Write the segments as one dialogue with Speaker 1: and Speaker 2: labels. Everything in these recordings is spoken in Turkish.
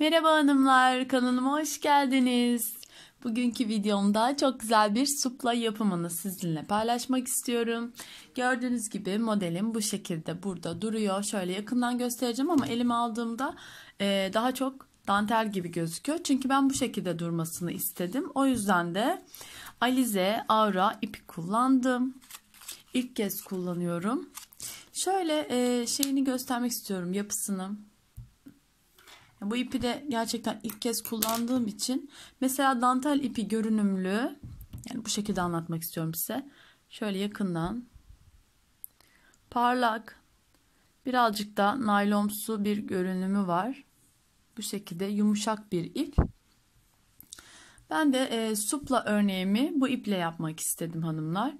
Speaker 1: Merhaba hanımlar, kanalıma hoş geldiniz. Bugünkü videomda çok güzel bir supla yapımını sizinle paylaşmak istiyorum. Gördüğünüz gibi modelim bu şekilde burada duruyor. Şöyle yakından göstereceğim ama elime aldığımda e, daha çok dantel gibi gözüküyor. Çünkü ben bu şekilde durmasını istedim. O yüzden de Alize Aura ipi kullandım. İlk kez kullanıyorum. Şöyle e, şeyini göstermek istiyorum yapısını. Bu ipi de gerçekten ilk kez kullandığım için mesela dantel ipi görünümlü yani bu şekilde anlatmak istiyorum size. Şöyle yakından parlak birazcık da naylonsu bir görünümü var. Bu şekilde yumuşak bir ip. Ben de e, supla örneğimi bu iple yapmak istedim hanımlar.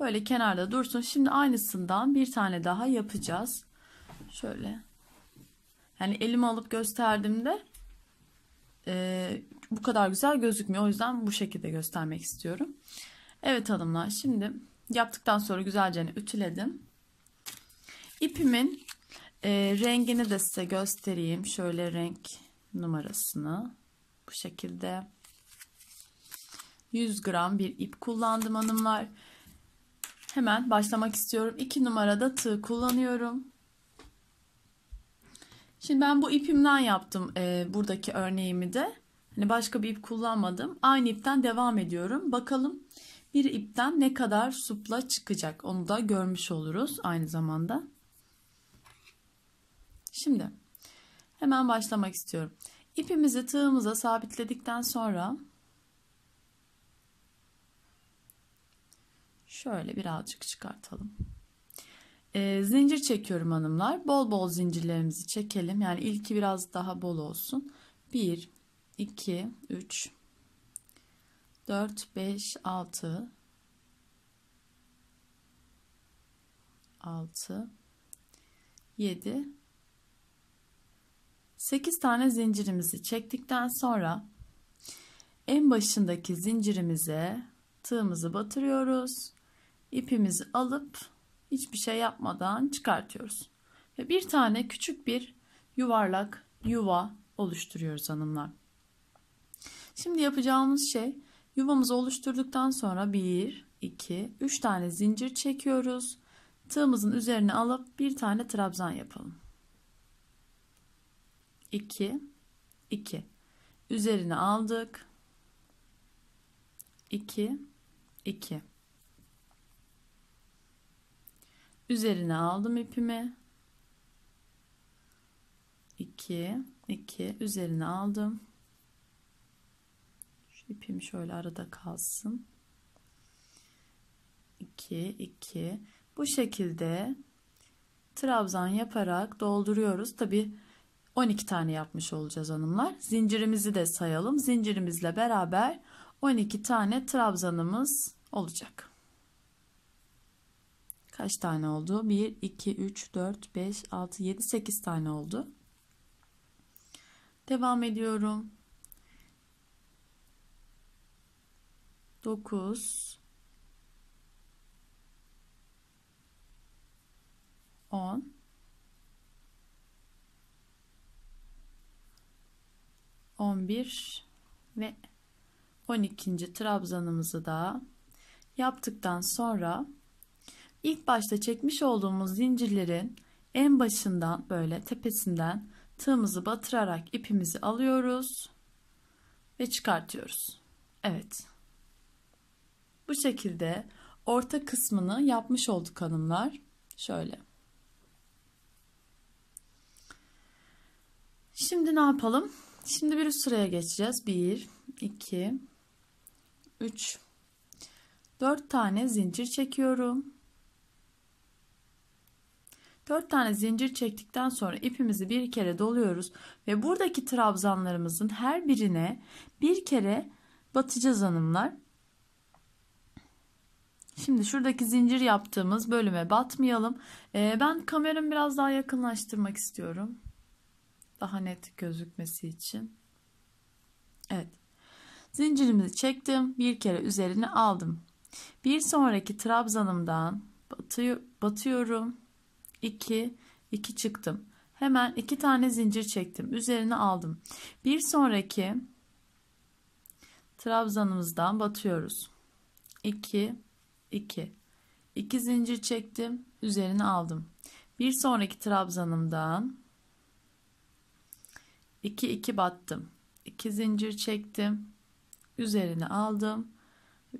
Speaker 1: Böyle kenarda dursun. Şimdi aynısından bir tane daha yapacağız. Şöyle yani elimi alıp gösterdiğimde e, bu kadar güzel gözükmüyor. O yüzden bu şekilde göstermek istiyorum. Evet hanımlar şimdi yaptıktan sonra güzelce hani ütüledim. İpimin e, rengini de size göstereyim. Şöyle renk numarasını bu şekilde 100 gram bir ip kullandım hanımlar. Hemen başlamak istiyorum. 2 numarada tığ kullanıyorum. Şimdi ben bu ipimden yaptım e, buradaki örneğimi de. Hani başka bir ip kullanmadım. Aynı ipten devam ediyorum. Bakalım bir ipten ne kadar supla çıkacak onu da görmüş oluruz aynı zamanda. Şimdi hemen başlamak istiyorum. İpimizi tığımıza sabitledikten sonra şöyle birazcık çıkartalım. E, zincir çekiyorum hanımlar. Bol bol zincirlerimizi çekelim. Yani ilki biraz daha bol olsun. 1, 2, 3, 4, 5, 6, 6, 7, 8 tane zincirimizi çektikten sonra en başındaki zincirimize tığımızı batırıyoruz. İpimizi alıp hiçbir şey yapmadan çıkartıyoruz. Ve bir tane küçük bir yuvarlak yuva oluşturuyoruz hanımlar. Şimdi yapacağımız şey yuvamızı oluşturduktan sonra 1, 2, 3 tane zincir çekiyoruz. Tığımızın üzerine alıp bir tane trabzan yapalım. 2, 2. Üzerine aldık. 2, 2. Üzerine aldım ipimi. 2 2 üzerine aldım. Şu ipim şöyle arada kalsın. 2 2 bu şekilde trabzan yaparak dolduruyoruz. Tabi 12 tane yapmış olacağız hanımlar. Zincirimizi de sayalım. Zincirimizle beraber 12 tane trabzanımız olacak kaç tane oldu? 1, 2, 3, 4, 5, 6, 7, 8 tane oldu. Devam ediyorum. 9 10 11 ve 12. trabzanımızı da yaptıktan sonra ilk başta çekmiş olduğumuz zincirlerin en başından böyle tepesinden tığımızı batırarak ipimizi alıyoruz ve çıkartıyoruz. Evet. Bu şekilde orta kısmını yapmış olduk hanımlar. Şöyle. Şimdi ne yapalım? Şimdi bir üst sıraya geçeceğiz. 1, 2, 3, 4 tane zincir çekiyorum. 4 tane zincir çektikten sonra ipimizi bir kere doluyoruz ve buradaki trabzanlarımızın her birine bir kere batacağız hanımlar. Şimdi şuradaki zincir yaptığımız bölüme batmayalım. Ee, ben kameramı biraz daha yakınlaştırmak istiyorum. Daha net gözükmesi için. Evet. Zincirimizi çektim. Bir kere üzerine aldım. Bir sonraki trabzanımdan batıyor, batıyorum 2, 2 çıktım. Hemen 2 tane zincir çektim. Üzerine aldım. Bir sonraki trabzanımızdan batıyoruz. 2, 2. 2 zincir çektim. Üzerine aldım. Bir sonraki trabzanımdan 2, 2 battım. 2 zincir çektim. Üzerine aldım.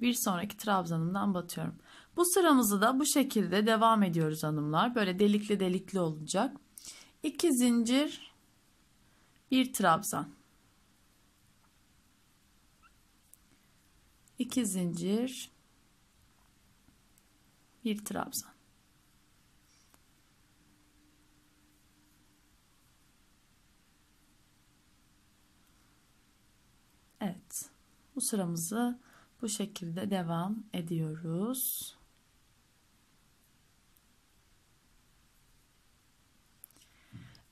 Speaker 1: Bir sonraki trabzanımdan batıyorum. Bu sıramızı da bu şekilde devam ediyoruz hanımlar. Böyle delikli delikli olacak. 2 zincir, bir trabzan. 2 zincir, bir trabzan. Evet. Bu sıramızı bu şekilde devam ediyoruz.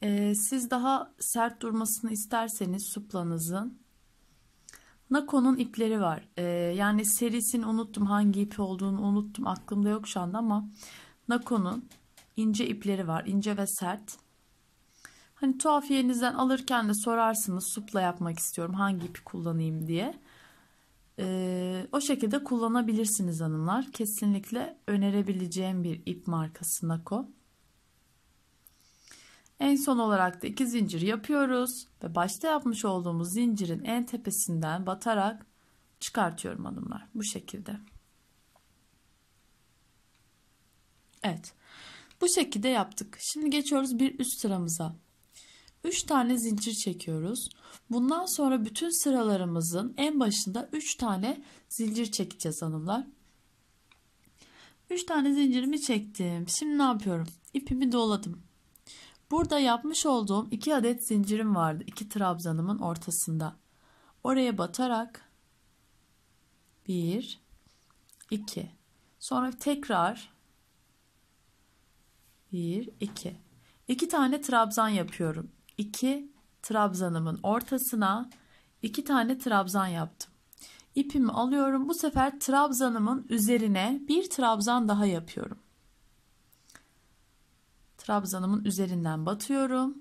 Speaker 1: Ee, siz daha sert durmasını isterseniz suplanızın. Nako'nun ipleri var. Ee, yani serisini unuttum hangi ipi olduğunu unuttum aklımda yok şu anda ama Nako'nun ince ipleri var. ince ve sert. Hani tuhafiyenizden alırken de sorarsınız supla yapmak istiyorum hangi ipi kullanayım diye. Ee, o şekilde kullanabilirsiniz hanımlar. Kesinlikle önerebileceğim bir ip markası Nako. En son olarak da iki zincir yapıyoruz ve başta yapmış olduğumuz zincirin en tepesinden batarak çıkartıyorum hanımlar bu şekilde. Evet. Bu şekilde yaptık. Şimdi geçiyoruz bir üst sıramıza. 3 tane zincir çekiyoruz. Bundan sonra bütün sıralarımızın en başında 3 tane zincir çekeceğiz hanımlar. 3 tane zincirimi çektim. Şimdi ne yapıyorum? İpimi doladım. Burada yapmış olduğum iki adet zincirim vardı. iki trabzanımın ortasında. Oraya batarak bir, iki. Sonra tekrar bir, iki. İki tane trabzan yapıyorum. İki trabzanımın ortasına iki tane trabzan yaptım. İpimi alıyorum. Bu sefer trabzanımın üzerine bir trabzan daha yapıyorum. Trabzanımın üzerinden batıyorum.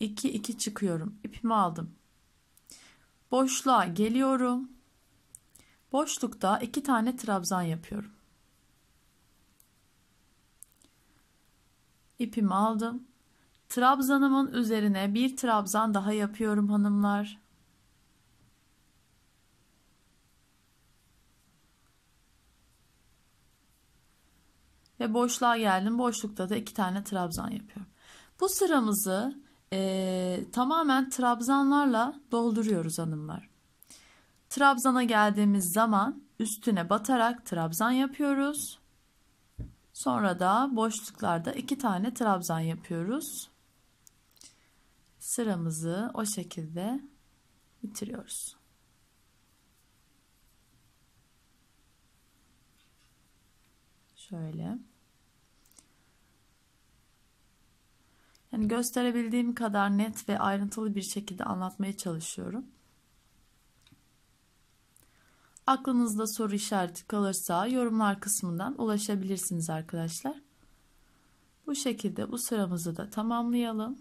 Speaker 1: 2 2 çıkıyorum. İpimi aldım. Boşluğa geliyorum. Boşlukta iki tane trabzan yapıyorum. İpimi aldım. Trabzanımın üzerine bir trabzan daha yapıyorum hanımlar. ve boşluğa geldim. Boşlukta da iki tane trabzan yapıyorum. Bu sıramızı e, tamamen trabzanlarla dolduruyoruz hanımlar. Trabzana geldiğimiz zaman üstüne batarak trabzan yapıyoruz. Sonra da boşluklarda iki tane trabzan yapıyoruz. Sıramızı o şekilde bitiriyoruz. Şöyle. Yani gösterebildiğim kadar net ve ayrıntılı bir şekilde anlatmaya çalışıyorum. Aklınızda soru işareti kalırsa yorumlar kısmından ulaşabilirsiniz arkadaşlar. Bu şekilde bu sıramızı da tamamlayalım.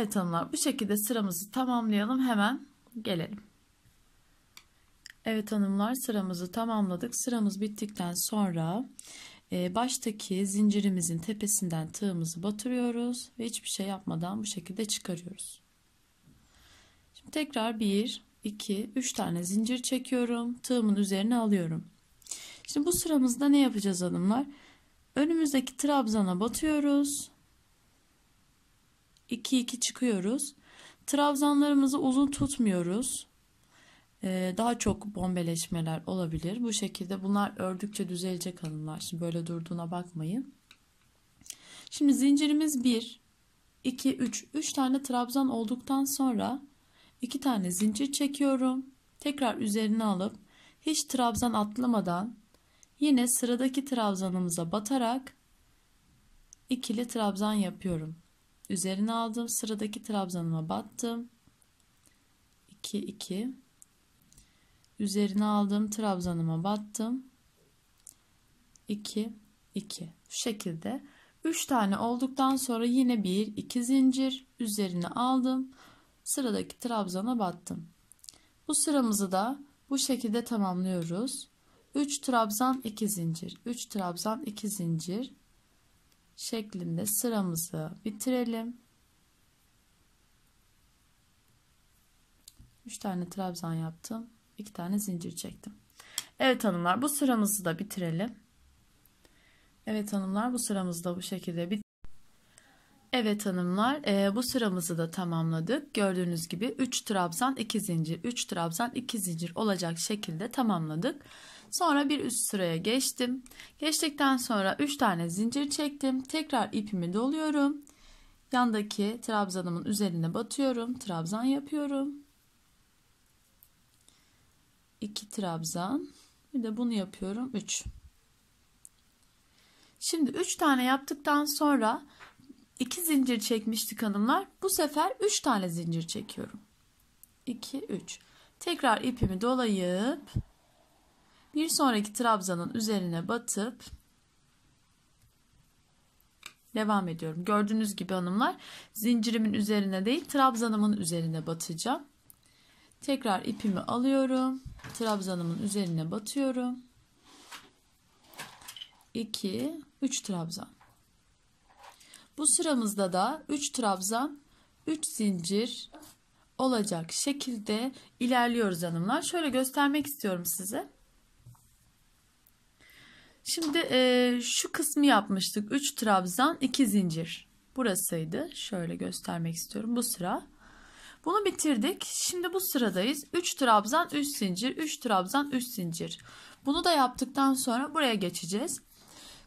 Speaker 1: Evet hanımlar bu şekilde sıramızı tamamlayalım hemen gelelim. Evet hanımlar sıramızı tamamladık. Sıramız bittikten sonra e, baştaki zincirimizin tepesinden tığımızı batırıyoruz ve hiçbir şey yapmadan bu şekilde çıkarıyoruz. Şimdi tekrar 1, 2, 3 tane zincir çekiyorum. Tığımın üzerine alıyorum. Şimdi bu sıramızda ne yapacağız hanımlar? Önümüzdeki trabzana batıyoruz. 2-2 çıkıyoruz. Trabzanlarımızı uzun tutmuyoruz. Ee, daha çok bombeleşmeler olabilir. Bu şekilde bunlar ördükçe düzelecek hanımlar. Şimdi böyle durduğuna bakmayın. Şimdi zincirimiz 1, 2, 3. 3 tane trabzan olduktan sonra 2 tane zincir çekiyorum. Tekrar üzerine alıp hiç trabzan atlamadan yine sıradaki trabzanımıza batarak ikili trabzan yapıyorum. Üzerine aldım. Sıradaki trabzanıma battım. 2 2 Üzerine aldım. Trabzanıma battım. 2 2 Şu şekilde 3 tane olduktan sonra yine 1 2 zincir üzerine aldım. Sıradaki trabzana battım. Bu sıramızı da bu şekilde tamamlıyoruz. 3 trabzan 2 zincir. 3 trabzan 2 zincir şeklinde sıramızı bitirelim. 3 tane trabzan yaptım. 2 tane zincir çektim. Evet hanımlar bu sıramızı da bitirelim. Evet hanımlar bu sıramızı da bu şekilde bit Evet hanımlar e, bu sıramızı da tamamladık. Gördüğünüz gibi 3 trabzan 2 zincir 3 trabzan 2 zincir olacak şekilde tamamladık. Sonra bir üst sıraya geçtim. Geçtikten sonra 3 tane zincir çektim. Tekrar ipimi doluyorum. Yandaki trabzanımın üzerine batıyorum. Trabzan yapıyorum. 2 trabzan. Bir de bunu yapıyorum. 3. Şimdi 3 tane yaptıktan sonra 2 zincir çekmiştik hanımlar. Bu sefer 3 tane zincir çekiyorum. 2 3. Tekrar ipimi dolayıp bir sonraki trabzanın üzerine batıp devam ediyorum. Gördüğünüz gibi hanımlar zincirimin üzerine değil trabzanımın üzerine batacağım. Tekrar ipimi alıyorum. Trabzanımın üzerine batıyorum. 2, 3 trabzan. Bu sıramızda da 3 trabzan, 3 zincir olacak şekilde ilerliyoruz hanımlar. Şöyle göstermek istiyorum size. Şimdi e, şu kısmı yapmıştık. 3 trabzan 2 zincir. Burasıydı. Şöyle göstermek istiyorum bu sıra. Bunu bitirdik. Şimdi bu sıradayız. 3 trabzan 3 zincir 3 trabzan 3 zincir. Bunu da yaptıktan sonra buraya geçeceğiz.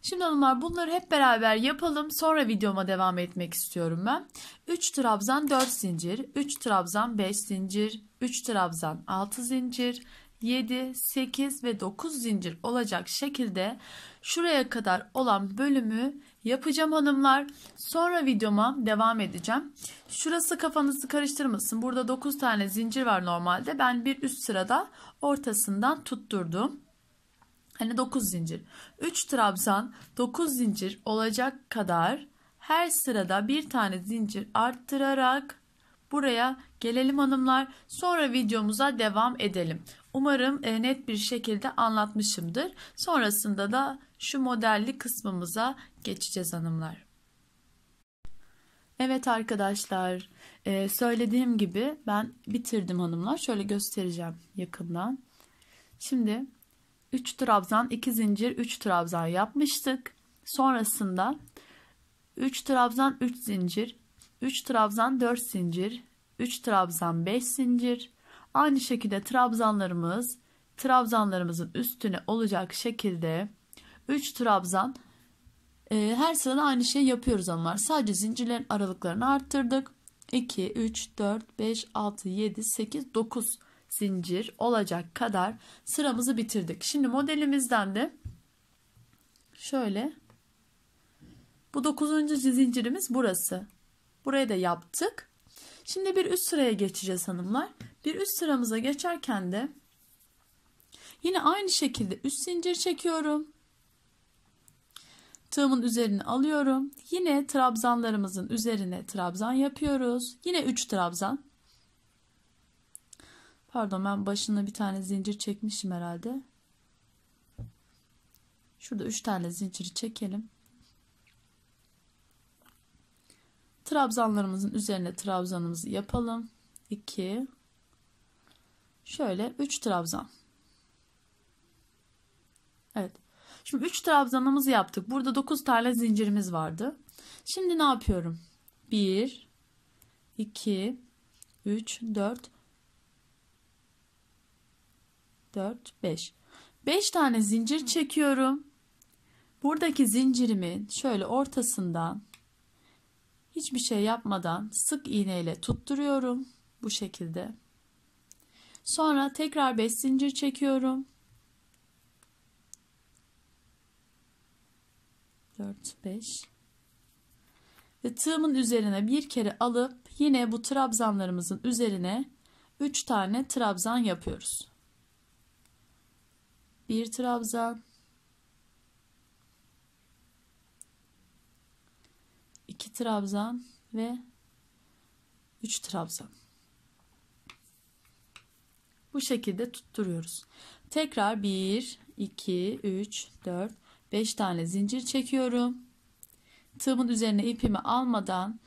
Speaker 1: Şimdi hanımlar bunları hep beraber yapalım. Sonra videoma devam etmek istiyorum ben. 3 trabzan 4 zincir, 3 trabzan 5 zincir, 3 trabzan 6 zincir, 7, 8 ve 9 zincir olacak şekilde şuraya kadar olan bölümü yapacağım hanımlar. Sonra videoma devam edeceğim. Şurası kafanızı karıştırmasın. Burada 9 tane zincir var normalde. Ben bir üst sırada ortasından tutturdum. Hani 9 zincir. 3 trabzan 9 zincir olacak kadar her sırada bir tane zincir arttırarak buraya gelelim hanımlar. Sonra videomuza devam edelim. Umarım e, net bir şekilde anlatmışımdır. Sonrasında da şu modelli kısmımıza geçeceğiz hanımlar. Evet arkadaşlar e, söylediğim gibi ben bitirdim hanımlar. Şöyle göstereceğim yakından. Şimdi 3 trabzan 2 zincir 3 trabzan yapmıştık. Sonrasında 3 trabzan 3 zincir 3 trabzan 4 zincir 3 trabzan 5 zincir Aynı şekilde trabzanlarımız trabzanlarımızın üstüne olacak şekilde 3 trabzan e, her sırada aynı şeyi yapıyoruz ama sadece zincirlerin aralıklarını arttırdık. 2, 3, 4, 5, 6, 7, 8, 9 zincir olacak kadar sıramızı bitirdik. Şimdi modelimizden de şöyle bu 9. zincirimiz burası. Buraya da yaptık. Şimdi bir üst sıraya geçeceğiz hanımlar. Bir üst sıramıza geçerken de yine aynı şekilde üst zincir çekiyorum. Tığımın üzerine alıyorum. Yine trabzanlarımızın üzerine trabzan yapıyoruz. Yine 3 trabzan. Pardon ben başına bir tane zincir çekmişim herhalde. Şurada 3 tane zinciri çekelim. Trabzanlarımızın üzerine trabzanımızı yapalım. 2 Şöyle 3 trabzan. Evet. Şimdi 3 trabzanımızı yaptık. Burada 9 tane zincirimiz vardı. Şimdi ne yapıyorum? 1 2 3 4 4 5. 5 tane zincir çekiyorum. Buradaki zincirimin şöyle ortasından Hiçbir şey yapmadan sık iğneyle tutturuyorum bu şekilde. Sonra tekrar 5 zincir çekiyorum. 4 5 ve tığımın üzerine bir kere alıp yine bu trabzanlarımızın üzerine 3 tane trabzan yapıyoruz. Bir trabzan 2 trabzan ve 3 trabzan. Bu şekilde tutturuyoruz. Tekrar 1, 2, 3, 4, 5 tane zincir çekiyorum. Tığımın üzerine ipimi almadan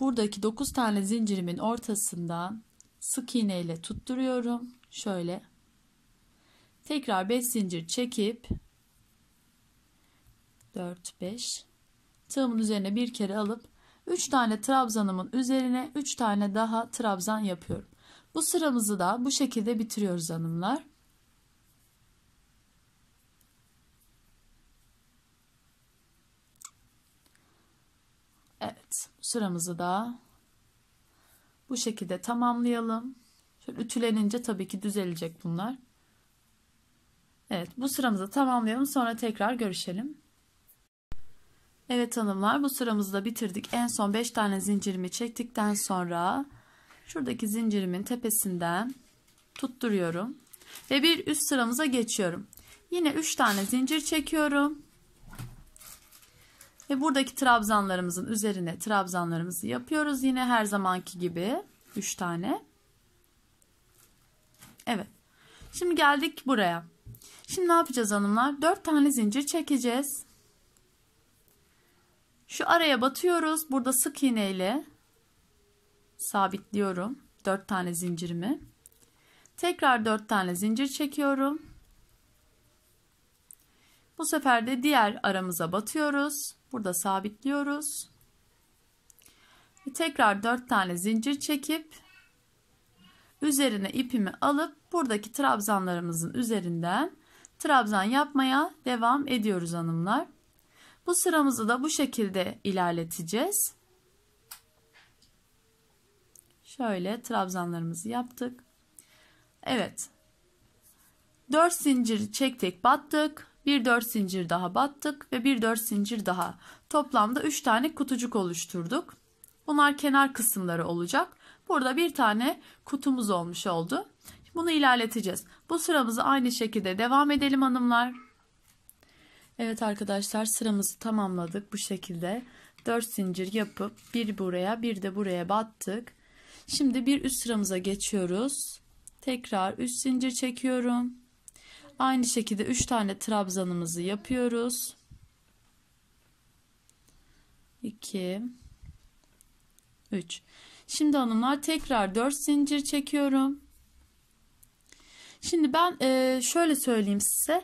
Speaker 1: buradaki 9 tane zincirimin ortasından sık iğne ile tutturuyorum. Şöyle. Tekrar 5 zincir çekip 4 5 Tığımın üzerine bir kere alıp 3 tane trabzanımın üzerine 3 tane daha trabzan yapıyorum. Bu sıramızı da bu şekilde bitiriyoruz hanımlar. Evet sıramızı da bu şekilde tamamlayalım. Şöyle ütülenince tabii ki düzelecek bunlar. Evet bu sıramızı tamamlayalım sonra tekrar görüşelim. Evet hanımlar bu sıramızı da bitirdik. En son 5 tane zincirimi çektikten sonra şuradaki zincirimin tepesinden tutturuyorum. Ve bir üst sıramıza geçiyorum. Yine 3 tane zincir çekiyorum. Ve buradaki trabzanlarımızın üzerine trabzanlarımızı yapıyoruz. Yine her zamanki gibi 3 tane. Evet. Şimdi geldik buraya. Şimdi ne yapacağız hanımlar? 4 tane zincir çekeceğiz. Şu araya batıyoruz. Burada sık iğneyle sabitliyorum 4 tane zincirimi. Tekrar 4 tane zincir çekiyorum. Bu sefer de diğer aramıza batıyoruz. Burada sabitliyoruz. tekrar 4 tane zincir çekip üzerine ipimi alıp buradaki trabzanlarımızın üzerinden trabzan yapmaya devam ediyoruz hanımlar. Bu sıramızı da bu şekilde ilerleteceğiz. Şöyle trabzanlarımızı yaptık. Evet. 4 zincir çektik battık. Bir 4 zincir daha battık ve bir 4 zincir daha. Toplamda 3 tane kutucuk oluşturduk. Bunlar kenar kısımları olacak. Burada bir tane kutumuz olmuş oldu. Bunu ilerleteceğiz. Bu sıramızı aynı şekilde devam edelim hanımlar. Evet arkadaşlar sıramızı tamamladık bu şekilde. 4 zincir yapıp bir buraya bir de buraya battık. Şimdi bir üst sıramıza geçiyoruz. Tekrar üst zincir çekiyorum. Aynı şekilde 3 tane trabzanımızı yapıyoruz. 2 3 Şimdi hanımlar tekrar 4 zincir çekiyorum. Şimdi ben şöyle söyleyeyim size.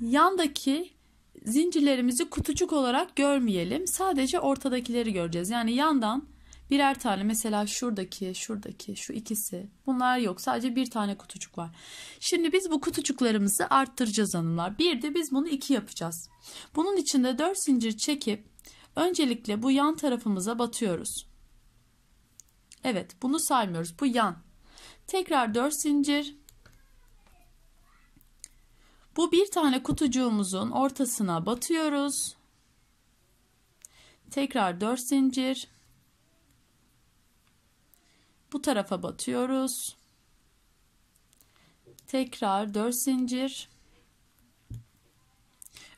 Speaker 1: Yandaki zincirlerimizi kutucuk olarak görmeyelim. Sadece ortadakileri göreceğiz. Yani yandan birer tane mesela şuradaki, şuradaki, şu ikisi bunlar yok. Sadece bir tane kutucuk var. Şimdi biz bu kutucuklarımızı arttıracağız hanımlar. Bir de biz bunu iki yapacağız. Bunun için de dört zincir çekip öncelikle bu yan tarafımıza batıyoruz. Evet bunu saymıyoruz. Bu yan. Tekrar dört zincir bu bir tane kutucuğumuzun ortasına batıyoruz. Tekrar 4 zincir. Bu tarafa batıyoruz. Tekrar 4 zincir.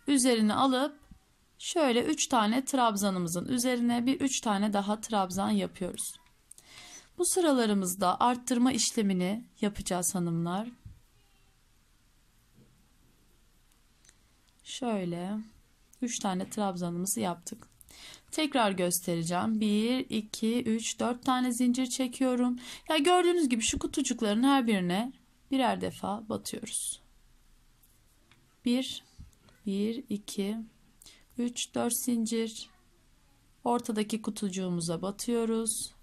Speaker 1: Üzerine alıp şöyle 3 tane trabzanımızın üzerine bir 3 tane daha trabzan yapıyoruz. Bu sıralarımızda arttırma işlemini yapacağız hanımlar. Şöyle 3 tane trabzanımızı yaptık. Tekrar göstereceğim. 1, 2, 3, 4 tane zincir çekiyorum. Ya gördüğünüz gibi şu kutucukların her birine birer defa batıyoruz. 1, 1, 2, 3, 4 zincir. Ortadaki kutucuğumuza batıyoruz.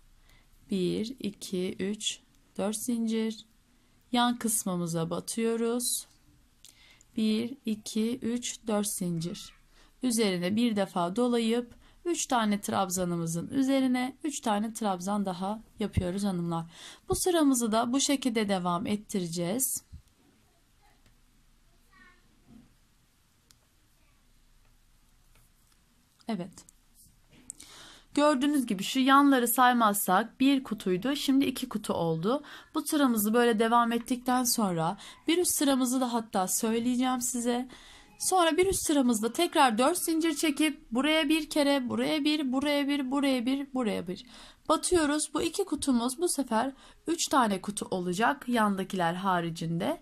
Speaker 1: 1, 2, 3, 4 zincir. Yan kısmımıza batıyoruz. 1, 2, 3, 4 zincir. Üzerine bir defa dolayıp 3 tane trabzanımızın üzerine 3 tane trabzan daha yapıyoruz hanımlar. Bu sıramızı da bu şekilde devam ettireceğiz. Evet. Gördüğünüz gibi şu yanları saymazsak bir kutuydu şimdi iki kutu oldu. Bu sıramızı böyle devam ettikten sonra bir üst sıramızı da hatta söyleyeceğim size. Sonra bir üst sıramızda tekrar 4 zincir çekip buraya bir kere, buraya bir, buraya bir, buraya bir, buraya bir. Batıyoruz. Bu iki kutumuz bu sefer 3 tane kutu olacak yandakiler haricinde.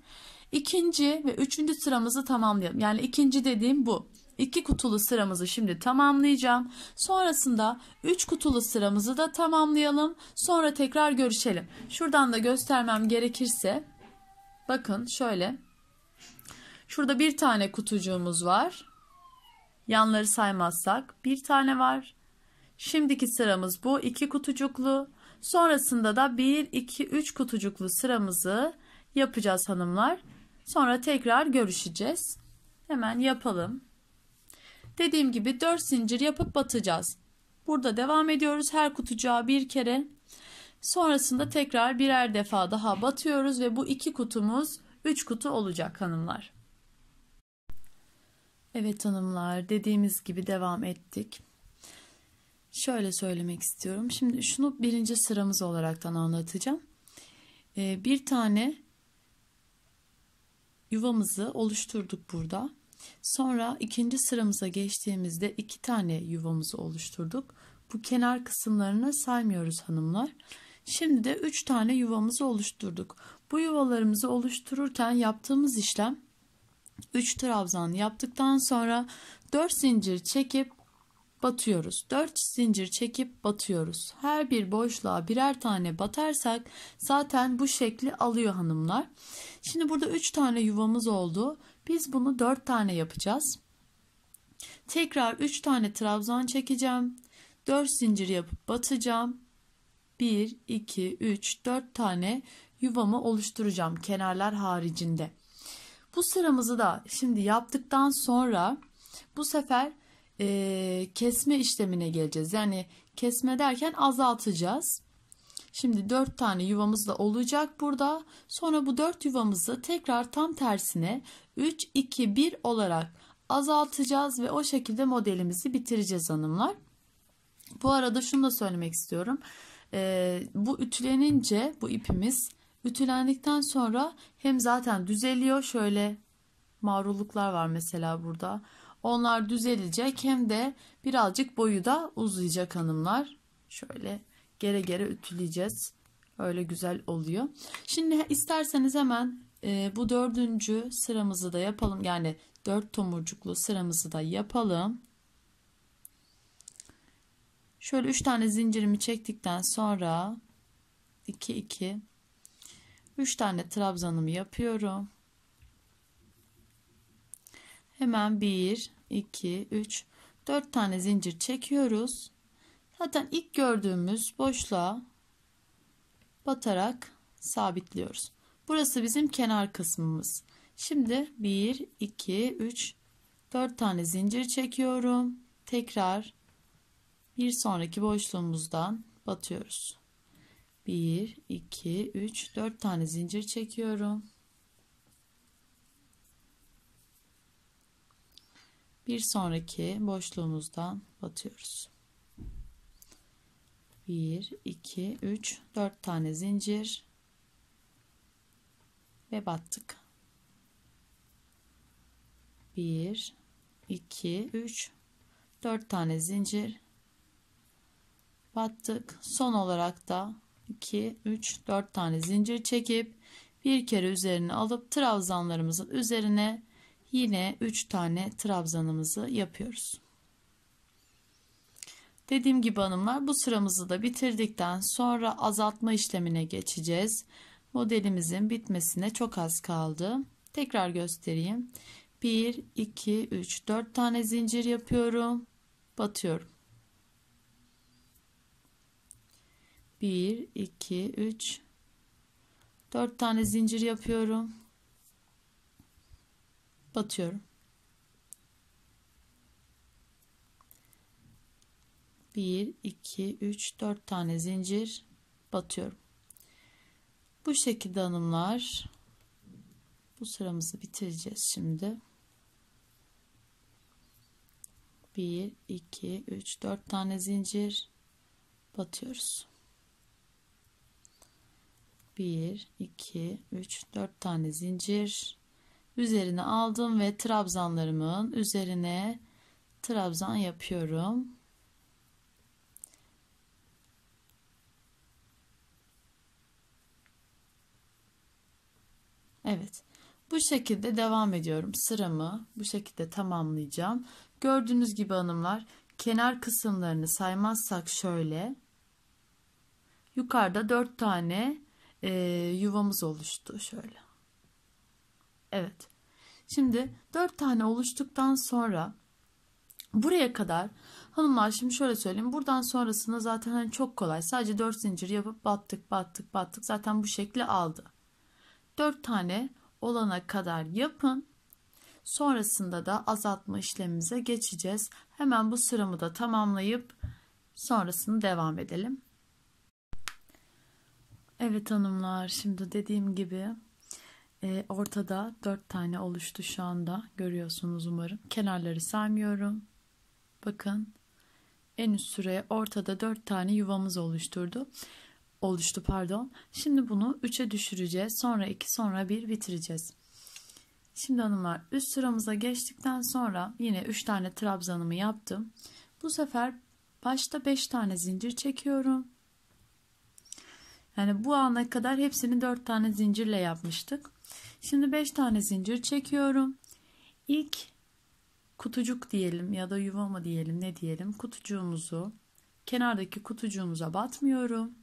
Speaker 1: İkinci ve üçüncü sıramızı tamamlayalım. Yani ikinci dediğim bu. 2 kutulu sıramızı şimdi tamamlayacağım. Sonrasında 3 kutulu sıramızı da tamamlayalım. Sonra tekrar görüşelim. Şuradan da göstermem gerekirse bakın şöyle. Şurada bir tane kutucuğumuz var. Yanları saymazsak bir tane var. Şimdiki sıramız bu 2 kutucuklu. Sonrasında da 1 2 3 kutucuklu sıramızı yapacağız hanımlar. Sonra tekrar görüşeceğiz. Hemen yapalım. Dediğim gibi 4 zincir yapıp batacağız. Burada devam ediyoruz. Her kutucuğa bir kere. Sonrasında tekrar birer defa daha batıyoruz ve bu iki kutumuz 3 kutu olacak hanımlar. Evet hanımlar dediğimiz gibi devam ettik. Şöyle söylemek istiyorum. Şimdi şunu birinci sıramız olaraktan anlatacağım. Ee, bir tane yuvamızı oluşturduk burada. Sonra ikinci sıramıza geçtiğimizde iki tane yuvamızı oluşturduk. Bu kenar kısımlarını saymıyoruz hanımlar. Şimdi de üç tane yuvamızı oluşturduk. Bu yuvalarımızı oluştururken yaptığımız işlem 3 trabzan yaptıktan sonra 4 zincir çekip batıyoruz. 4 zincir çekip batıyoruz. Her bir boşluğa birer tane batarsak zaten bu şekli alıyor hanımlar. Şimdi burada 3 tane yuvamız oldu. Biz bunu 4 tane yapacağız. Tekrar 3 tane trabzan çekeceğim. 4 zincir yapıp batacağım. 1, 2, 3, 4 tane yuvamı oluşturacağım kenarlar haricinde. Bu sıramızı da şimdi yaptıktan sonra bu sefer e, kesme işlemine geleceğiz. Yani kesme derken azaltacağız. Şimdi 4 tane yuvamız da olacak burada. Sonra bu 4 yuvamızı tekrar tam tersine 3, 2, 1 olarak azaltacağız ve o şekilde modelimizi bitireceğiz hanımlar. Bu arada şunu da söylemek istiyorum. Ee, bu ütülenince bu ipimiz ütülendikten sonra hem zaten düzeliyor şöyle mağruluklar var mesela burada. Onlar düzelecek hem de birazcık boyu da uzayacak hanımlar. Şöyle gere gere ütüleyeceğiz. Öyle güzel oluyor. Şimdi isterseniz hemen e, bu dördüncü sıramızı da yapalım. Yani dört tomurcuklu sıramızı da yapalım. Şöyle üç tane zincirimi çektikten sonra 2 2 3 tane trabzanımı yapıyorum. Hemen 1 2 3 4 tane zincir çekiyoruz. Zaten ilk gördüğümüz boşluğa batarak sabitliyoruz. Burası bizim kenar kısmımız. Şimdi 1, 2, 3, 4 tane zincir çekiyorum. Tekrar bir sonraki boşluğumuzdan batıyoruz. 1, 2, 3, 4 tane zincir çekiyorum. Bir sonraki boşluğumuzdan batıyoruz. 1 2 3 4 tane zincir ve battık 1 2 3 4 tane zincir battık son olarak da 2 3 4 tane zincir çekip bir kere üzerine alıp trabzanlarımızın üzerine yine 3 tane trabzanımızı yapıyoruz Dediğim gibi hanımlar bu sıramızı da bitirdikten sonra azaltma işlemine geçeceğiz. Modelimizin bitmesine çok az kaldı. Tekrar göstereyim. 1, 2, 3, 4 tane zincir yapıyorum. Batıyorum. 1, 2, 3, 4 tane zincir yapıyorum. Batıyorum. 1 2 3 4 tane zincir batıyorum. Bu şekilde hanımlar bu sıramızı bitireceğiz şimdi. 1 2 3 4 tane zincir batıyoruz. 1 2 3 4 tane zincir üzerine aldım ve trabzanlarımın üzerine trabzan yapıyorum. Evet. Bu şekilde devam ediyorum. Sıramı bu şekilde tamamlayacağım. Gördüğünüz gibi hanımlar kenar kısımlarını saymazsak şöyle yukarıda 4 tane e, yuvamız oluştu şöyle. Evet. Şimdi 4 tane oluştuktan sonra buraya kadar hanımlar şimdi şöyle söyleyeyim. Buradan sonrasında zaten hani çok kolay. Sadece 4 zincir yapıp battık battık battık zaten bu şekli aldı. 4 tane olana kadar yapın. Sonrasında da azaltma işlemimize geçeceğiz. Hemen bu sıramı da tamamlayıp sonrasını devam edelim. Evet hanımlar şimdi dediğim gibi e, ortada 4 tane oluştu şu anda görüyorsunuz umarım. Kenarları saymıyorum. Bakın en üst sıraya ortada 4 tane yuvamız oluşturdu oluştu pardon. Şimdi bunu 3'e düşüreceğiz. Sonra 2 sonra 1 bitireceğiz. Şimdi hanımlar üst sıramıza geçtikten sonra yine 3 tane trabzanımı yaptım. Bu sefer başta 5 tane zincir çekiyorum. Yani bu ana kadar hepsini 4 tane zincirle yapmıştık. Şimdi 5 tane zincir çekiyorum. İlk kutucuk diyelim ya da yuva mı diyelim ne diyelim kutucuğumuzu kenardaki kutucuğumuza batmıyorum.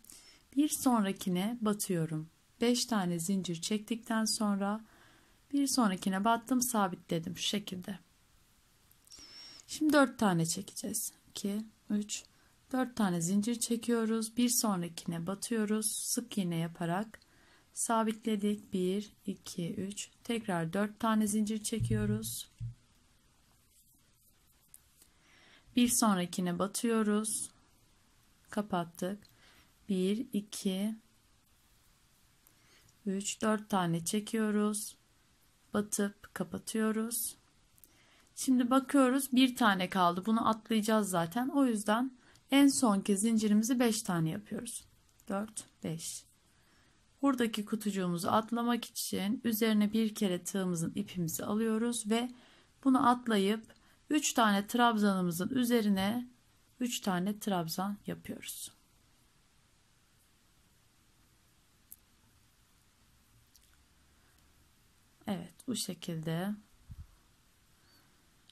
Speaker 1: Bir sonrakine batıyorum. 5 tane zincir çektikten sonra bir sonrakine battım sabitledim şu şekilde. Şimdi 4 tane çekeceğiz. 2, 3, 4 tane zincir çekiyoruz. Bir sonrakine batıyoruz. Sık iğne yaparak sabitledik. 1, 2, 3. Tekrar 4 tane zincir çekiyoruz. Bir sonrakine batıyoruz. Kapattık. 1 2 3 4 tane çekiyoruz. Batıp kapatıyoruz. Şimdi bakıyoruz bir tane kaldı. Bunu atlayacağız zaten. O yüzden en son kez zincirimizi 5 tane yapıyoruz. 4 5 Buradaki kutucuğumuzu atlamak için üzerine bir kere tığımızın ipimizi alıyoruz ve bunu atlayıp 3 tane trabzanımızın üzerine 3 tane trabzan yapıyoruz. Evet bu şekilde.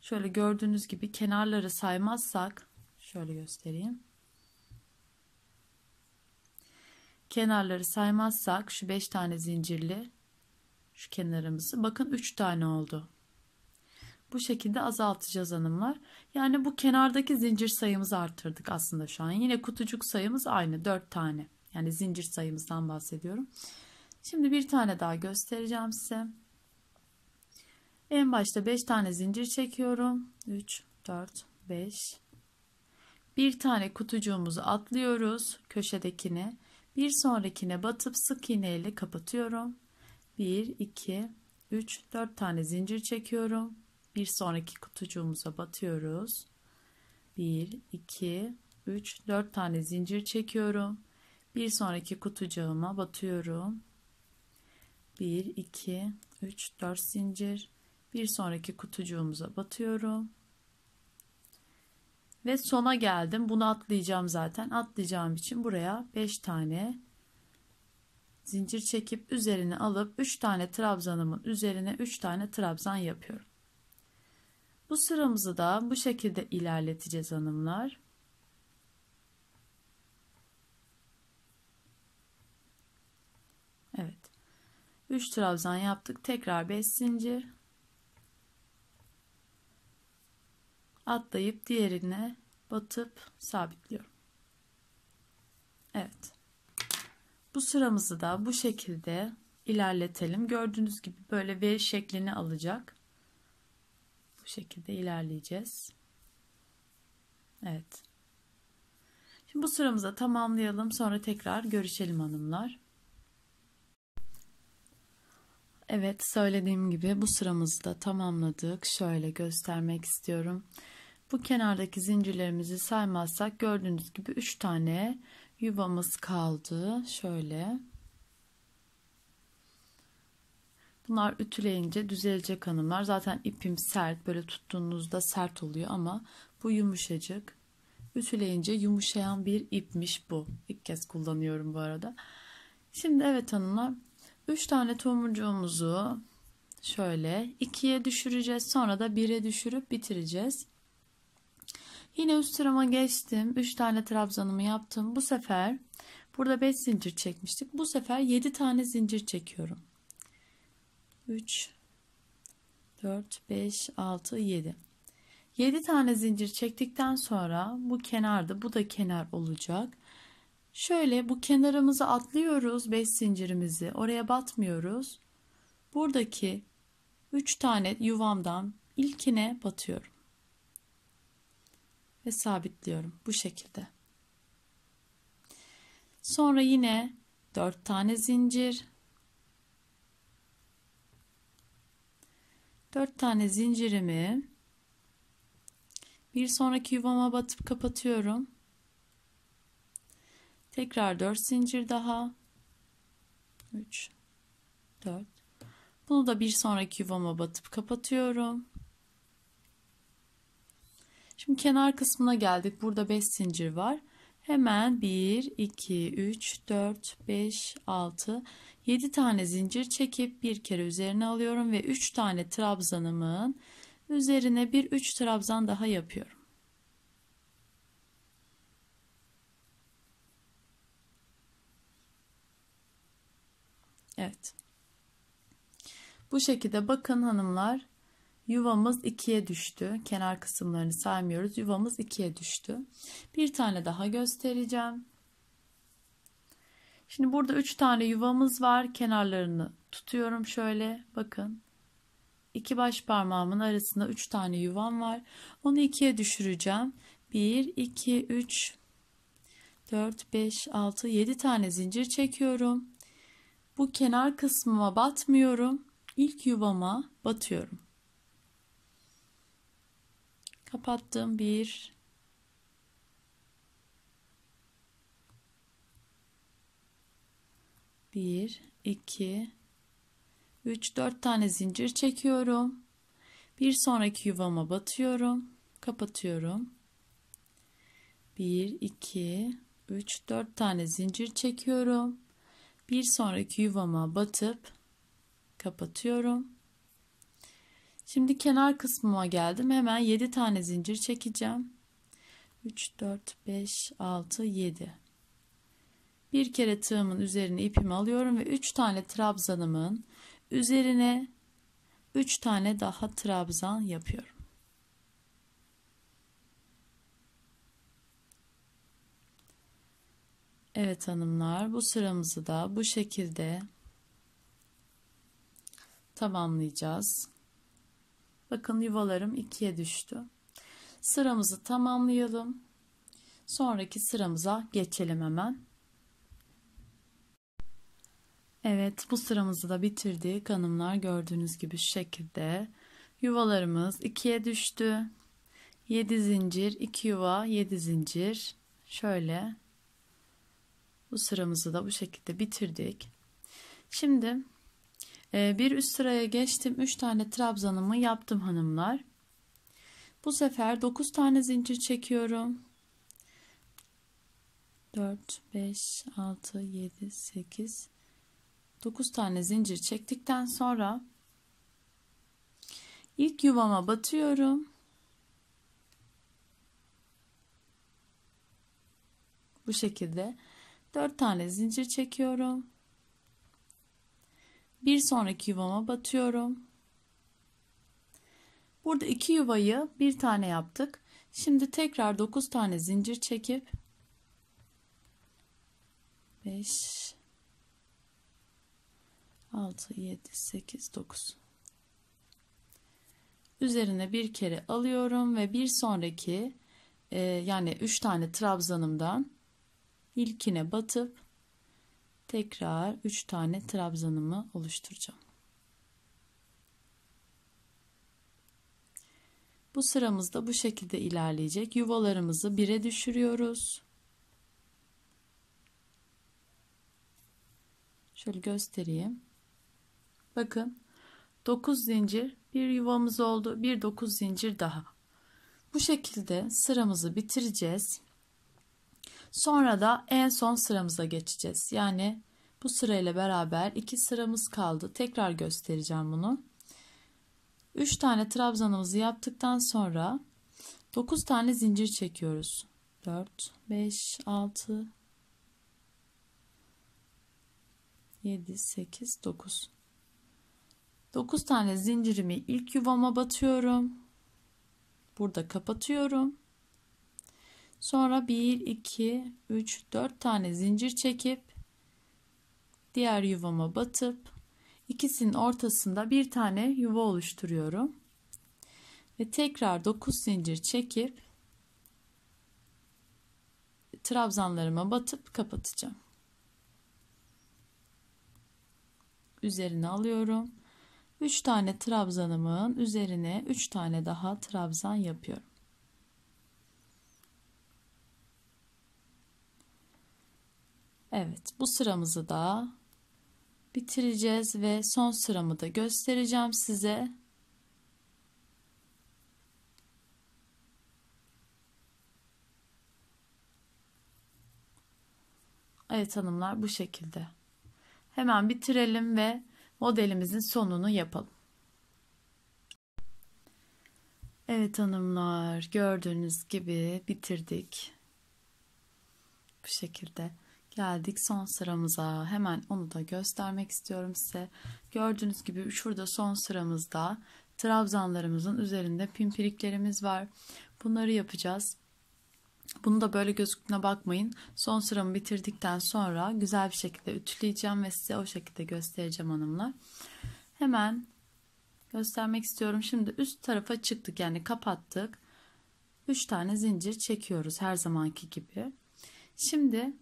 Speaker 1: Şöyle gördüğünüz gibi kenarları saymazsak şöyle göstereyim. Kenarları saymazsak şu 5 tane zincirli şu kenarımızı bakın 3 tane oldu. Bu şekilde azaltacağız hanımlar. Yani bu kenardaki zincir sayımızı arttırdık aslında şu an. Yine kutucuk sayımız aynı 4 tane. Yani zincir sayımızdan bahsediyorum. Şimdi bir tane daha göstereceğim size. En başta 5 tane zincir çekiyorum. 3, 4, 5. Bir tane kutucuğumuzu atlıyoruz köşedekine. Bir sonrakine batıp sık iğne ile kapatıyorum. 1, 2, 3, 4 tane zincir çekiyorum. Bir sonraki kutucuğumuza batıyoruz. 1, 2, 3, 4 tane zincir çekiyorum. Bir sonraki kutucuğuma batıyorum. 1, 2, 3, 4 zincir. Bir sonraki kutucuğumuza batıyorum. Ve sona geldim. Bunu atlayacağım zaten. Atlayacağım için buraya 5 tane zincir çekip üzerine alıp 3 tane trabzanımın üzerine 3 tane trabzan yapıyorum. Bu sıramızı da bu şekilde ilerleteceğiz hanımlar. Evet. 3 trabzan yaptık. Tekrar 5 zincir. atlayıp diğerine batıp sabitliyorum. Evet. Bu sıramızı da bu şekilde ilerletelim. Gördüğünüz gibi böyle V şeklini alacak. Bu şekilde ilerleyeceğiz. Evet. Şimdi bu sıramızı tamamlayalım. Sonra tekrar görüşelim hanımlar. Evet söylediğim gibi bu sıramızı da tamamladık. Şöyle göstermek istiyorum. Bu kenardaki zincirlerimizi saymazsak gördüğünüz gibi 3 tane yuvamız kaldı. Şöyle. Bunlar ütüleyince düzelecek hanımlar. Zaten ipim sert. Böyle tuttuğunuzda sert oluyor ama bu yumuşacık. Ütüleyince yumuşayan bir ipmiş bu. İlk kez kullanıyorum bu arada. Şimdi evet hanımlar. 3 tane tomurcuğumuzu şöyle ikiye düşüreceğiz. Sonra da 1'e düşürüp bitireceğiz. Yine üst sırama geçtim. 3 tane trabzanımı yaptım. Bu sefer burada 5 zincir çekmiştik. Bu sefer 7 tane zincir çekiyorum. 3 4 5 6 7 7 tane zincir çektikten sonra bu kenardı, bu da kenar olacak. Şöyle bu kenarımızı atlıyoruz 5 zincirimizi oraya batmıyoruz. Buradaki 3 tane yuvamdan ilkine batıyorum ve sabitliyorum bu şekilde. Sonra yine 4 tane zincir 4 tane zincirimi bir sonraki yuvama batıp kapatıyorum. Tekrar 4 zincir daha. 3 4 Bunu da bir sonraki yuvama batıp kapatıyorum. Şimdi kenar kısmına geldik. Burada 5 zincir var. Hemen 1, 2, 3, 4, 5, 6, 7 tane zincir çekip bir kere üzerine alıyorum ve 3 tane trabzanımın üzerine bir 3 trabzan daha yapıyorum. Evet. Bu şekilde bakın hanımlar Yuvamız ikiye düştü. Kenar kısımlarını saymıyoruz. Yuvamız ikiye düştü. Bir tane daha göstereceğim. Şimdi burada üç tane yuvamız var. Kenarlarını tutuyorum şöyle. Bakın. İki baş parmağımın arasında üç tane yuvam var. Onu ikiye düşüreceğim. Bir, iki, üç, dört, beş, altı, yedi tane zincir çekiyorum. Bu kenar kısmıma batmıyorum. İlk yuvama batıyorum. Kapattım. Bir. Bir, iki, üç, dört tane zincir çekiyorum. Bir sonraki yuvama batıyorum. Kapatıyorum. Bir, iki, üç, dört tane zincir çekiyorum. Bir sonraki yuvama batıp kapatıyorum. Şimdi kenar kısmıma geldim. Hemen 7 tane zincir çekeceğim. 3, 4, 5, 6, 7. Bir kere tığımın üzerine ipimi alıyorum ve 3 tane trabzanımın üzerine 3 tane daha trabzan yapıyorum. Evet hanımlar bu sıramızı da bu şekilde tamamlayacağız. Bakın yuvalarım ikiye düştü. Sıramızı tamamlayalım. Sonraki sıramıza geçelim hemen. Evet bu sıramızı da bitirdik. Hanımlar gördüğünüz gibi şu şekilde yuvalarımız ikiye düştü. 7 zincir, 2 yuva, 7 zincir. Şöyle bu sıramızı da bu şekilde bitirdik. Şimdi ee, bir üst sıraya geçtim. 3 tane trabzanımı yaptım hanımlar. Bu sefer 9 tane zincir çekiyorum. 4, 5, 6, 7, 8, 9 tane zincir çektikten sonra ilk yuvama batıyorum. Bu şekilde 4 tane zincir çekiyorum. Bir sonraki yuvama batıyorum. Burada iki yuvayı bir tane yaptık. Şimdi tekrar 9 tane zincir çekip 5 6 7 8 9 üzerine bir kere alıyorum ve bir sonraki e, yani 3 tane trabzanımdan ilkine batıp tekrar 3 tane trabzanımı oluşturacağım. Bu sıramızda bu şekilde ilerleyecek. Yuvalarımızı 1'e düşürüyoruz. Şöyle göstereyim. Bakın 9 zincir bir yuvamız oldu. Bir 9 zincir daha. Bu şekilde sıramızı bitireceğiz. Sonra da en son sıramıza geçeceğiz. Yani bu sırayla beraber iki sıramız kaldı. Tekrar göstereceğim bunu. 3 tane trabzanımızı yaptıktan sonra 9 tane zincir çekiyoruz. 4, 5, 6, 7, 8, 9. 9 tane zincirimi ilk yuvama batıyorum. Burada kapatıyorum. Sonra 1, 2, 3, 4 tane zincir çekip diğer yuvama batıp ikisinin ortasında bir tane yuva oluşturuyorum. Ve tekrar 9 zincir çekip trabzanlarıma batıp kapatacağım. Üzerine alıyorum. 3 tane trabzanımın üzerine 3 tane daha trabzan yapıyorum. Evet bu sıramızı da bitireceğiz ve son sıramı da göstereceğim size. Evet hanımlar bu şekilde. Hemen bitirelim ve modelimizin sonunu yapalım. Evet hanımlar gördüğünüz gibi bitirdik. Bu şekilde. Geldik son sıramıza. Hemen onu da göstermek istiyorum size. Gördüğünüz gibi şurada son sıramızda trabzanlarımızın üzerinde pimpiriklerimiz var. Bunları yapacağız. Bunu da böyle gözüktüğüne bakmayın. Son sıramı bitirdikten sonra güzel bir şekilde ütüleyeceğim ve size o şekilde göstereceğim hanımlar. Hemen göstermek istiyorum. Şimdi üst tarafa çıktık yani kapattık. 3 tane zincir çekiyoruz her zamanki gibi. Şimdi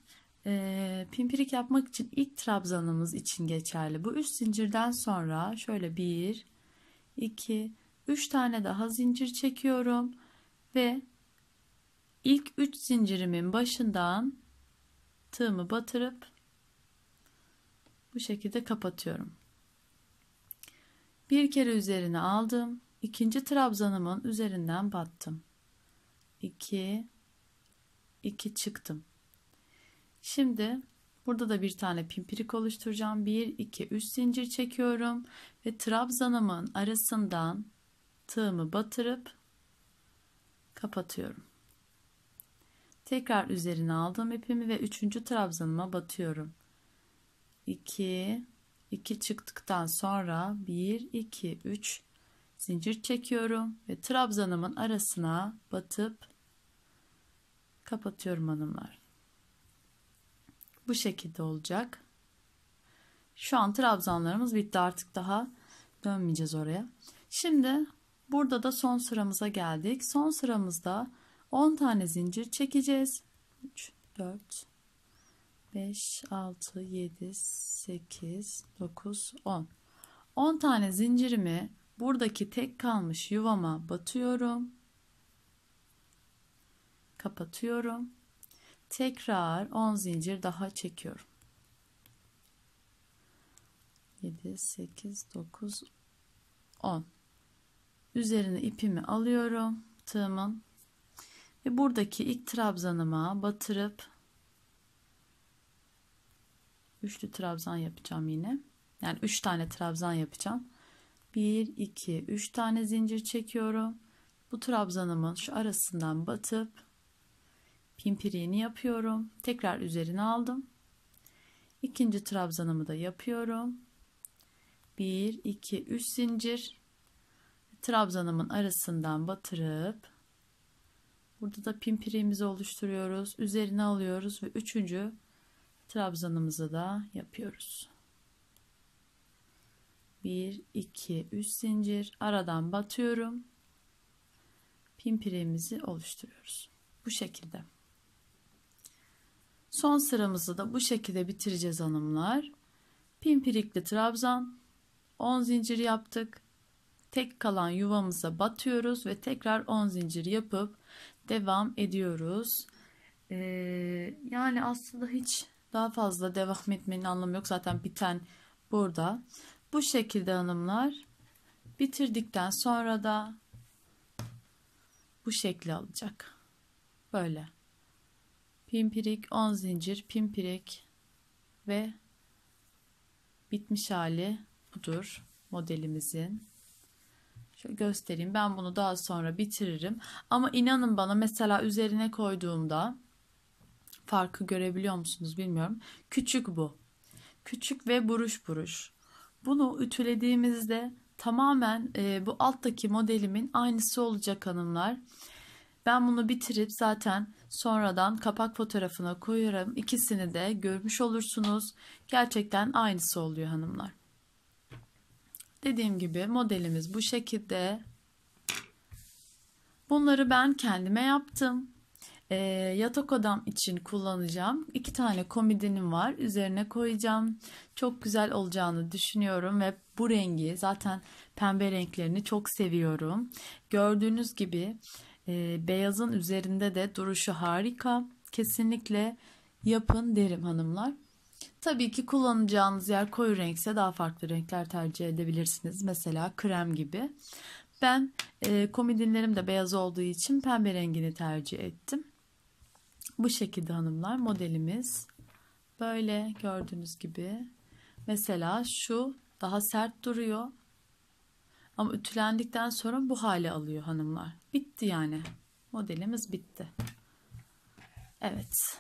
Speaker 1: e, pimpirik yapmak için ilk trabzanımız için geçerli. Bu 3 zincirden sonra şöyle 1, 2, 3 tane daha zincir çekiyorum. Ve ilk 3 zincirimin başından tığımı batırıp bu şekilde kapatıyorum. Bir kere üzerine aldım. İkinci trabzanımın üzerinden battım. 2 2 çıktım. Şimdi burada da bir tane pimpirik oluşturacağım. 1, 2, 3 zincir çekiyorum. Ve trabzanımın arasından tığımı batırıp kapatıyorum. Tekrar üzerine aldım ipimi ve üçüncü trabzanıma batıyorum. 2 2 çıktıktan sonra 1 2 3 zincir çekiyorum ve trabzanımın arasına batıp kapatıyorum hanımlar bu şekilde olacak. Şu an trabzanlarımız bitti artık daha dönmeyeceğiz oraya. Şimdi burada da son sıramıza geldik. Son sıramızda 10 tane zincir çekeceğiz. 3, 4, 5, 6, 7, 8, 9, 10. 10 tane zincirimi buradaki tek kalmış yuvama batıyorum. Kapatıyorum. Tekrar 10 zincir daha çekiyorum. 7, 8, 9, 10. Üzerine ipimi alıyorum tığımın. Ve buradaki ilk trabzanıma batırıp üçlü trabzan yapacağım yine. Yani üç tane trabzan yapacağım. 1, 2, 3 tane zincir çekiyorum. Bu trabzanımın şu arasından batıp Pimpiriğini yapıyorum. Tekrar üzerine aldım. İkinci trabzanımı da yapıyorum. 1, 2, 3 zincir. Trabzanımın arasından batırıp burada da pimpiriğimizi oluşturuyoruz. Üzerine alıyoruz ve üçüncü trabzanımızı da yapıyoruz. 1, 2, 3 zincir. Aradan batıyorum. Pimpiriğimizi oluşturuyoruz. Bu şekilde. Son sıramızı da bu şekilde bitireceğiz hanımlar. Pimpirikli trabzan 10 zincir yaptık. Tek kalan yuvamıza batıyoruz ve tekrar 10 zincir yapıp devam ediyoruz. Ee, yani aslında hiç daha fazla devam etmenin anlamı yok. Zaten biten burada. Bu şekilde hanımlar bitirdikten sonra da bu şekli alacak. Böyle. Pimpirik, 10 zincir, pimpirik ve bitmiş hali budur modelimizin. Şöyle göstereyim. Ben bunu daha sonra bitiririm. Ama inanın bana mesela üzerine koyduğumda farkı görebiliyor musunuz bilmiyorum. Küçük bu. Küçük ve buruş buruş. Bunu ütülediğimizde tamamen e, bu alttaki modelimin aynısı olacak hanımlar. Ben bunu bitirip zaten sonradan kapak fotoğrafına koyarım. İkisini de görmüş olursunuz. Gerçekten aynısı oluyor hanımlar. Dediğim gibi modelimiz bu şekilde. Bunları ben kendime yaptım. E, yatak odam için kullanacağım. İki tane komidinim var. Üzerine koyacağım. Çok güzel olacağını düşünüyorum ve bu rengi zaten pembe renklerini çok seviyorum. Gördüğünüz gibi e, beyazın üzerinde de duruşu harika. Kesinlikle yapın derim hanımlar. Tabii ki kullanacağınız yer koyu renkse daha farklı renkler tercih edebilirsiniz. Mesela krem gibi. Ben e, komodinlerim de beyaz olduğu için pembe rengini tercih ettim. Bu şekilde hanımlar modelimiz böyle gördüğünüz gibi. Mesela şu daha sert duruyor ama ütülendikten sonra bu hale alıyor hanımlar. Bitti yani. Modelimiz bitti. Evet.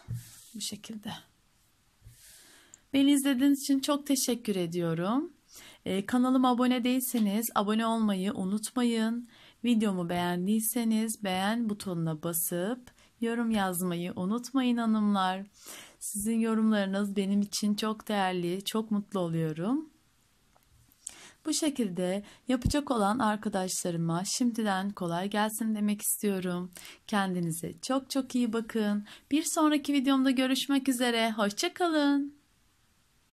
Speaker 1: Bu şekilde. Beni izlediğiniz için çok teşekkür ediyorum. Ee, kanalıma abone değilseniz abone olmayı unutmayın. Videomu beğendiyseniz beğen butonuna basıp yorum yazmayı unutmayın hanımlar. Sizin yorumlarınız benim için çok değerli. Çok mutlu oluyorum. Bu şekilde yapacak olan arkadaşlarıma şimdiden kolay gelsin demek istiyorum. Kendinize çok çok iyi bakın. Bir sonraki videomda görüşmek üzere. Hoşçakalın.